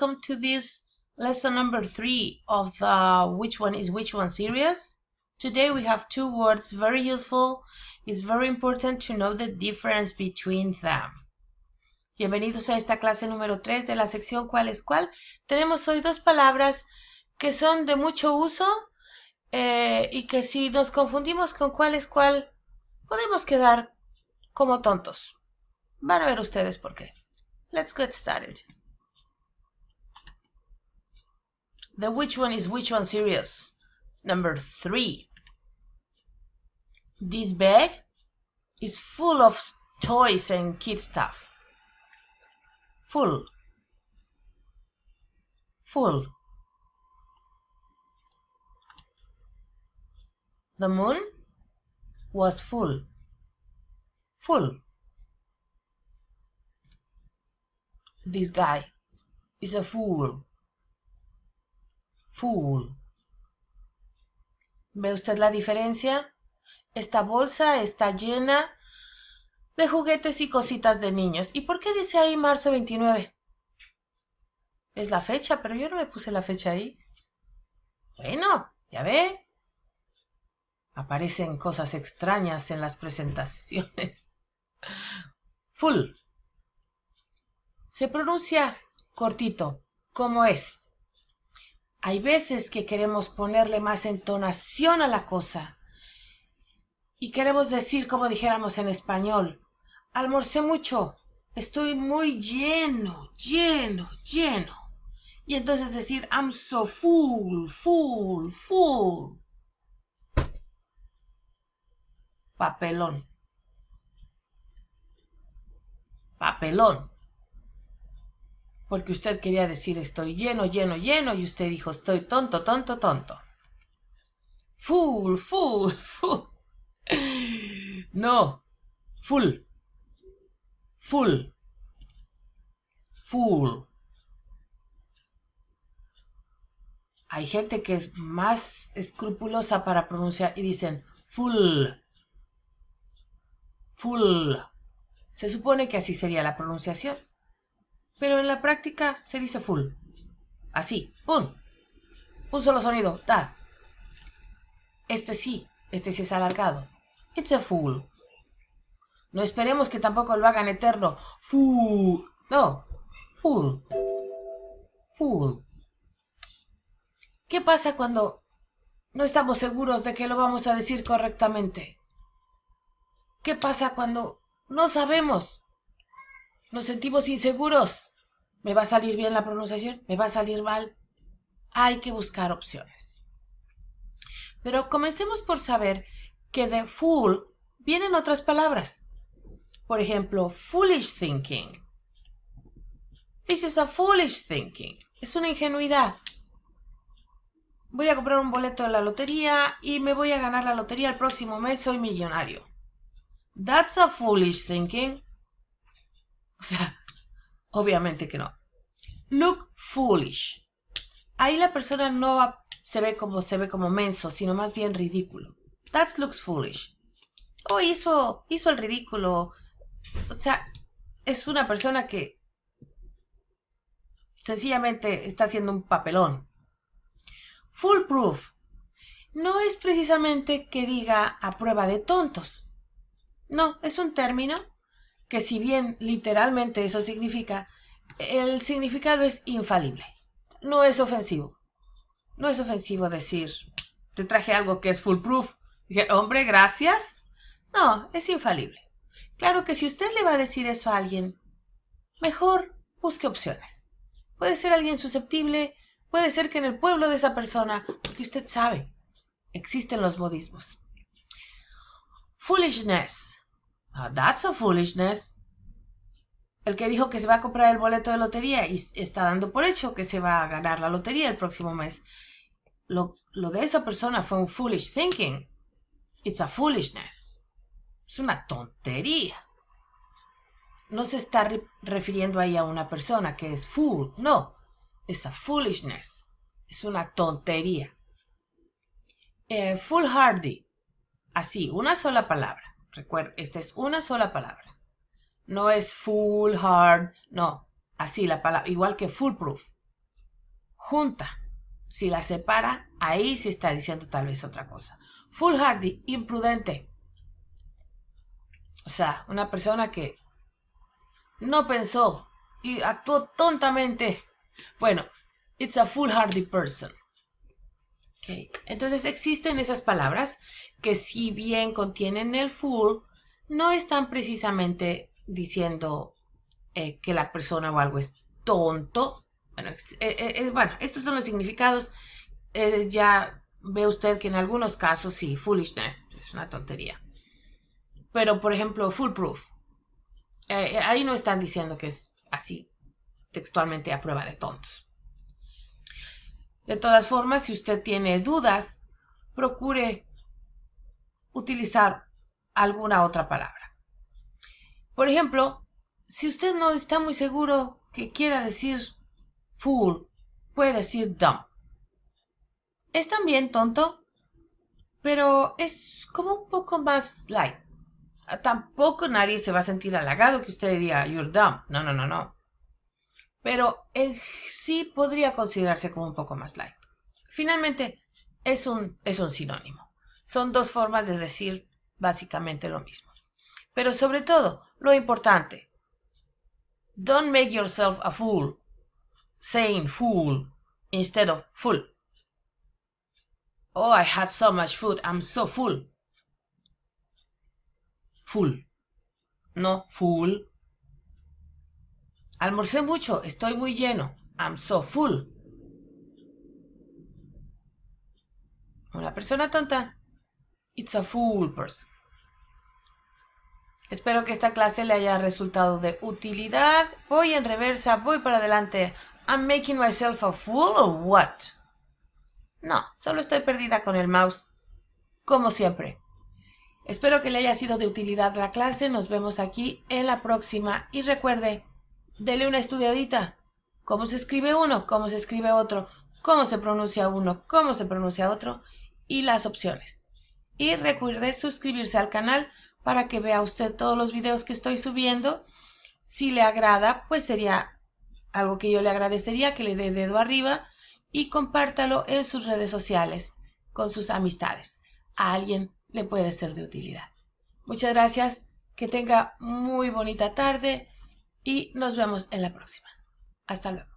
welcome to this lesson number three of the uh, Which One is Which One series. Today we have two words very useful. It's very important to know the difference between them. Bienvenidos a esta clase número 3 de la sección ¿Cuál es cuál? Tenemos hoy dos palabras que son de mucho uso eh, y que si nos confundimos con cuál es cuál, podemos quedar como tontos. Van a ver ustedes por qué. Let's get started. The which one is which one serious? number three. This bag is full of toys and kid stuff. Full. Full. The moon was full. Full. This guy is a fool. Full. ¿Ve usted la diferencia? Esta bolsa está llena de juguetes y cositas de niños. ¿Y por qué dice ahí marzo 29? Es la fecha, pero yo no me puse la fecha ahí. Bueno, ya ve. Aparecen cosas extrañas en las presentaciones. Full. Se pronuncia cortito, ¿Cómo es. Hay veces que queremos ponerle más entonación a la cosa y queremos decir, como dijéramos en español, almorcé mucho, estoy muy lleno, lleno, lleno. Y entonces decir, I'm so full, full, full. Papelón. Papelón porque usted quería decir estoy lleno, lleno, lleno, y usted dijo estoy tonto, tonto, tonto. Full, full, full. No, full, full, full. Hay gente que es más escrupulosa para pronunciar y dicen full, full. Se supone que así sería la pronunciación pero en la práctica se dice full. Así, un. Un solo sonido, da. Este sí, este sí es alargado. It's a full. No esperemos que tampoco lo hagan eterno. Full. No. Full. Full. ¿Qué pasa cuando no estamos seguros de que lo vamos a decir correctamente? ¿Qué pasa cuando no sabemos nos sentimos inseguros. ¿Me va a salir bien la pronunciación? ¿Me va a salir mal? Hay que buscar opciones. Pero comencemos por saber que de fool vienen otras palabras. Por ejemplo, foolish thinking. This is a foolish thinking. Es una ingenuidad. Voy a comprar un boleto de la lotería y me voy a ganar la lotería el próximo mes, soy millonario. That's a foolish thinking. O sea, obviamente que no. Look foolish. Ahí la persona no se ve como se ve como menso, sino más bien ridículo. That looks foolish. O hizo, hizo el ridículo. O sea, es una persona que sencillamente está haciendo un papelón. Foolproof. No es precisamente que diga a prueba de tontos. No, es un término que si bien literalmente eso significa, el significado es infalible. No es ofensivo. No es ofensivo decir, te traje algo que es foolproof. Dije, hombre, gracias. No, es infalible. Claro que si usted le va a decir eso a alguien, mejor busque opciones. Puede ser alguien susceptible, puede ser que en el pueblo de esa persona, porque usted sabe, existen los modismos. Foolishness Ah, that's a foolishness. El que dijo que se va a comprar el boleto de lotería y está dando por hecho que se va a ganar la lotería el próximo mes. Lo, de esa persona fue un foolish thinking. It's a foolishness. Es una tontería. No se está refiriendo ahí a una persona que es fool, no. Es a foolishness. Es una tontería. Eh, foolhardy. Así, una sola palabra. Recuerda, esta es una sola palabra. No es full, hard, no. Así la palabra, igual que foolproof. Junta. Si la separa, ahí se está diciendo tal vez otra cosa. Full hardy, imprudente. O sea, una persona que no pensó y actuó tontamente. Bueno, it's a hardy person entonces existen esas palabras que si bien contienen el full, no están precisamente diciendo eh, que la persona o algo es tonto. Bueno, es, eh, eh, bueno estos son los significados. ya ve usted que en algunos casos sí, foolishness es una tontería. Pero por ejemplo, foolproof. ahí no están diciendo que es así textualmente a prueba de tontos. De todas formas, si usted tiene dudas, procure utilizar alguna otra palabra. Por ejemplo, si usted no está muy seguro que quiera decir fool, puede decir dumb. Es también tonto, pero es como un poco más light. Tampoco nadie se va a sentir halagado que usted diga you're dumb. No, no, no, no pero en sí podría considerarse como un poco más light. Finalmente, es un, sinónimo. Son dos formas de decir básicamente lo mismo. Pero sobre todo, lo importante, don't make yourself a fool, saying fool instead of full. Oh, I had so much food, I'm so full. Full. No, full. Almorcé mucho, estoy muy lleno. I'm so full. Una persona tonta. It's a fool person. Espero que esta clase le haya resultado de utilidad. Voy en reversa, voy para adelante. I'm making myself a fool or what? No, solo estoy perdida con el mouse. Como siempre. Espero que le haya sido de utilidad la clase. Nos vemos aquí en la próxima. Y recuerde, dele una estudiadita. ¿Cómo se escribe uno? ¿Cómo se escribe otro? ¿Cómo se pronuncia uno? ¿Cómo se pronuncia otro? Y las opciones. Y recuerde suscribirse al canal para que vea usted todos los videos que estoy subiendo. Si le agrada, pues sería algo que yo le agradecería que le dé dedo arriba y compártalo en sus redes sociales con sus amistades. A alguien le puede ser de utilidad. Muchas gracias. Que tenga muy bonita tarde y nos vemos en la próxima. Hasta luego.